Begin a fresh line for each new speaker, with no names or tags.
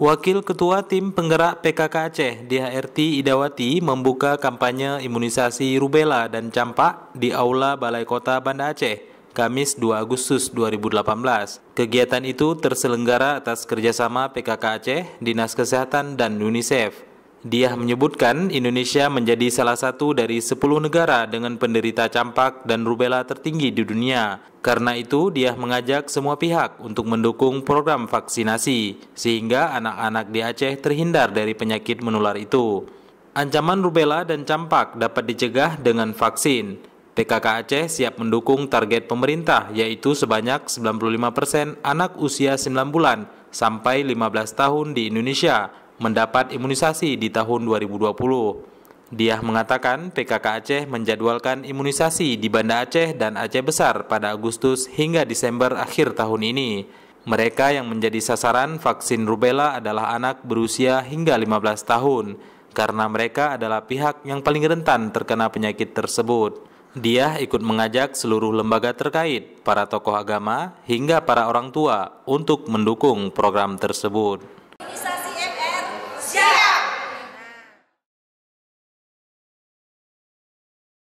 Wakil Ketua Tim Penggerak PKK Aceh DHRT Idawati membuka kampanye imunisasi rubella dan campak di Aula Balai Kota Banda Aceh, Kamis 2 Agustus 2018. Kegiatan itu terselenggara atas kerjasama PKK Aceh, Dinas Kesehatan, dan UNICEF. Dia menyebutkan Indonesia menjadi salah satu dari 10 negara dengan penderita campak dan rubella tertinggi di dunia. Karena itu, dia mengajak semua pihak untuk mendukung program vaksinasi, sehingga anak-anak di Aceh terhindar dari penyakit menular itu. Ancaman rubella dan campak dapat dicegah dengan vaksin. PKK Aceh siap mendukung target pemerintah, yaitu sebanyak 95% anak usia 9 bulan sampai 15 tahun di Indonesia mendapat imunisasi di tahun 2020. Dia mengatakan PKK Aceh menjadwalkan imunisasi di Banda Aceh dan Aceh Besar pada Agustus hingga Desember akhir tahun ini. Mereka yang menjadi sasaran vaksin rubella adalah anak berusia hingga 15 tahun karena mereka adalah pihak yang paling rentan terkena penyakit tersebut. Dia ikut mengajak seluruh lembaga terkait, para tokoh agama, hingga para orang tua untuk mendukung program tersebut.